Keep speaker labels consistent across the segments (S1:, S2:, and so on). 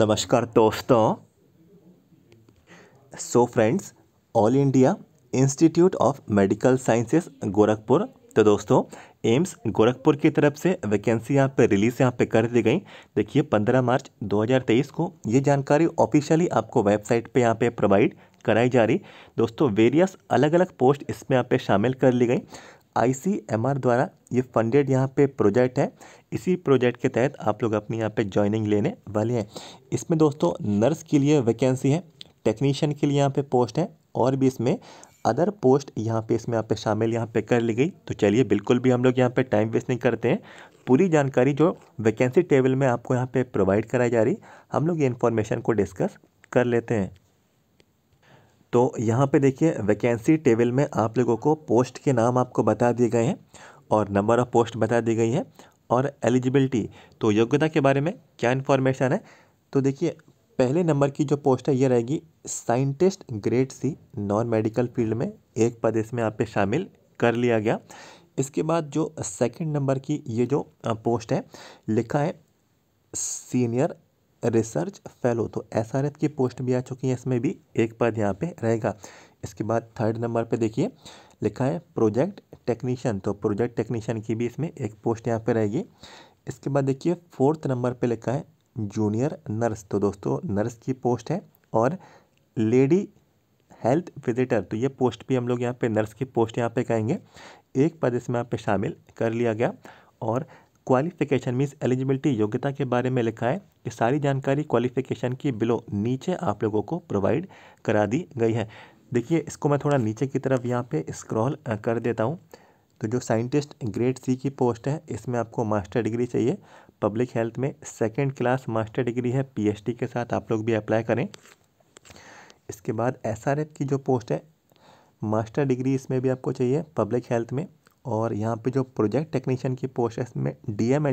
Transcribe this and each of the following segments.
S1: नमस्कार दोस्तों so friends All India Institute of Medical Sciences Gorakhpur तो दोस्तों एम्स गोरखपुर की तरफ से वैकेंसी यहाँ पे रिलीज़ यहाँ पे कर दी गई देखिए 15 मार्च 2023 को ये जानकारी ऑफिशियली आपको वेबसाइट पे यहाँ पे प्रोवाइड कराई जा रही दोस्तों वेरियस अलग अलग पोस्ट इसमें यहाँ पे शामिल कर ली गई आई द्वारा ये फंडेड यहाँ पे प्रोजेक्ट है इसी प्रोजेक्ट के तहत आप लोग अपनी यहाँ पे ज्वाइनिंग लेने वाले हैं इसमें दोस्तों नर्स के लिए वैकेंसी है टेक्नीशियन के लिए यहाँ पे पोस्ट है और भी इसमें अदर पोस्ट यहाँ पे इसमें यहाँ पे शामिल यहाँ पे कर ली गई तो चलिए बिल्कुल भी हम लोग यहाँ पे टाइम वेस्ट नहीं करते हैं पूरी जानकारी जो वैकेंसी टेबल में आपको यहाँ पे प्रोवाइड कराई जा रही हम लोग ये इन्फॉर्मेशन को डिस्कस कर लेते हैं तो यहाँ पे देखिए वैकेंसी टेबल में आप लोगों को पोस्ट के नाम आपको बता दिए गए हैं और नंबर ऑफ़ पोस्ट बता दी गई है और एलिजिबिलिटी तो योग्यता के बारे में क्या इन्फॉर्मेशन है तो देखिए पहले नंबर की जो पोस्ट है ये रहेगी scientist grade C non medical field में एक पद इसमें आप पे शामिल कर लिया गया इसके बाद जो सेकंड नंबर की ये जो पोस्ट है लिखा है सीनियर रिसर्च फेलो तो एस आर एफ की पोस्ट भी आ चुकी है इसमें भी एक पद यहाँ पे रहेगा इसके बाद थर्ड नंबर पे देखिए लिखा है प्रोजेक्ट टेक्नीशियन तो प्रोजेक्ट टेक्नीशियन की भी इसमें एक पोस्ट यहाँ पे रहेगी इसके बाद देखिए फोर्थ नंबर पे लिखा है जूनियर नर्स तो दोस्तों नर्स की पोस्ट है और लेडी हेल्थ विजिटर तो ये पोस्ट भी हम लोग यहाँ पर नर्स की पोस्ट यहाँ पर कहेंगे एक पद इसमें यहाँ पर शामिल कर लिया गया और क्वालिफिकेशन मीन्स एलिजिबिलिटी योग्यता के बारे में लिखा है ये सारी जानकारी क्वालिफिकेशन की बिलो नीचे आप लोगों को प्रोवाइड करा दी गई है देखिए इसको मैं थोड़ा नीचे की तरफ यहाँ पे स्क्रॉल कर देता हूँ तो जो साइंटिस्ट ग्रेड सी की पोस्ट है इसमें आपको मास्टर डिग्री चाहिए पब्लिक हेल्थ में सेकेंड क्लास मास्टर डिग्री है पी के साथ आप लोग भी अप्लाई करें इसके बाद एस की जो पोस्ट है मास्टर डिग्री इसमें भी आपको चाहिए पब्लिक हेल्थ में और यहाँ पे जो प्रोजेक्ट टेक्नीशियन की पोस्ट है इसमें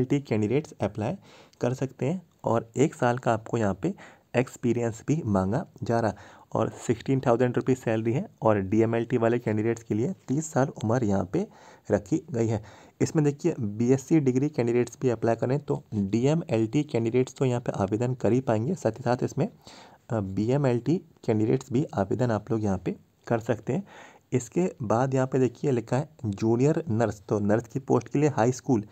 S1: डी कैंडिडेट्स अप्लाई कर सकते हैं और एक साल का आपको यहाँ पे एक्सपीरियंस भी मांगा जा रहा और सिक्सटीन थाउजेंड रुपीज़ सैलरी है और डी वाले कैंडिडेट्स के लिए तीस साल उम्र यहाँ पे रखी गई है इसमें देखिए बीएससी डिग्री कैंडिडेट्स भी अप्लाई करें तो डी कैंडिडेट्स तो यहाँ पर आवेदन कर ही पाएंगे साथ ही साथ इसमें बी कैंडिडेट्स भी आवेदन आप लोग यहाँ पर कर सकते हैं इसके बाद यहाँ पे देखिए लिखा है जूनियर नर्स तो नर्स की पोस्ट के लिए हाई स्कूल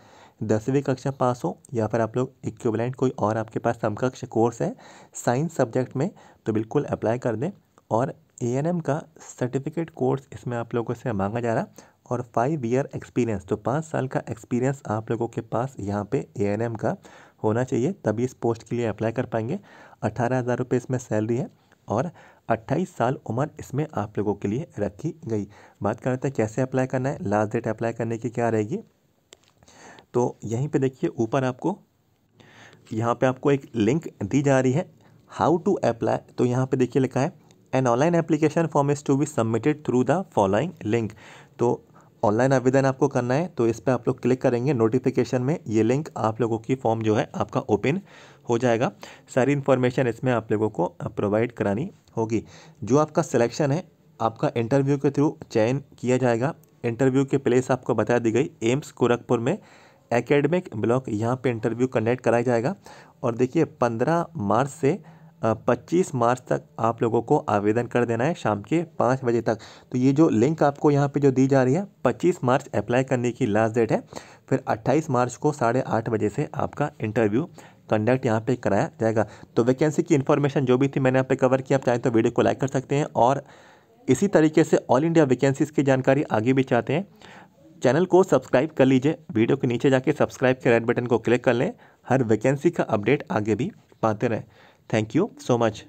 S1: दसवीं कक्षा पास हो या फिर आप लोग इक्विवेलेंट कोई और आपके पास समकक्ष कोर्स है साइंस सब्जेक्ट में तो बिल्कुल अप्लाई कर दें और ए का सर्टिफिकेट कोर्स इसमें आप लोगों से मांगा जा रहा और फाइव ईयर एक्सपीरियंस तो पाँच साल का एक्सपीरियंस आप लोगों के पास यहाँ पे ए का होना चाहिए तभी इस पोस्ट के लिए अप्लाई कर पाएंगे अठारह हज़ार रुपये इसमें सैलरी है और अट्ठाईस साल उम्र इसमें आप लोगों के लिए रखी गई बात करते हैं तो कैसे अप्लाई करना है लास्ट डेट अप्लाई करने की क्या रहेगी तो यहीं पे देखिए ऊपर आपको यहाँ पे आपको एक लिंक दी जा रही है हाउ टू अप्लाई तो यहाँ पे देखिए लिखा है an online application form is to be submitted through the following link तो ऑनलाइन आवेदन आपको करना है तो इस पर आप लोग क्लिक करेंगे नोटिफिकेशन में ये लिंक आप लोगों की फॉर्म जो है आपका ओपन हो जाएगा सारी इन्फॉर्मेशन इसमें आप लोगों को प्रोवाइड करानी होगी जो आपका सिलेक्शन है आपका इंटरव्यू के थ्रू चयन किया जाएगा इंटरव्यू के प्लेस आपको बता दी गई एम्स गोरखपुर में एकेडमिक ब्लॉक यहाँ पे इंटरव्यू कंडक्ट कराया जाएगा और देखिए 15 मार्च से पच्चीस मार्च तक आप लोगों को आवेदन कर देना है शाम के पाँच बजे तक तो ये जो लिंक आपको यहाँ पे जो दी जा रही है पच्चीस मार्च अप्लाई करने की लास्ट डेट है फिर अट्ठाईस मार्च को साढ़े आठ बजे से आपका इंटरव्यू कंडक्ट यहाँ पे कराया जाएगा तो वैकेंसी की इन्फॉर्मेशन जो भी थी मैंने यहाँ पर कवर किया आप चाहें तो वीडियो को लाइक कर सकते हैं और इसी तरीके से ऑल इंडिया वैकेंसीज़ की जानकारी आगे भी चाहते हैं चैनल को सब्सक्राइब कर लीजिए वीडियो के नीचे जाके सब्सक्राइब के रेड बटन को क्लिक कर लें हर वैकेंसी का अपडेट आगे भी पाते रहें Thank you so much.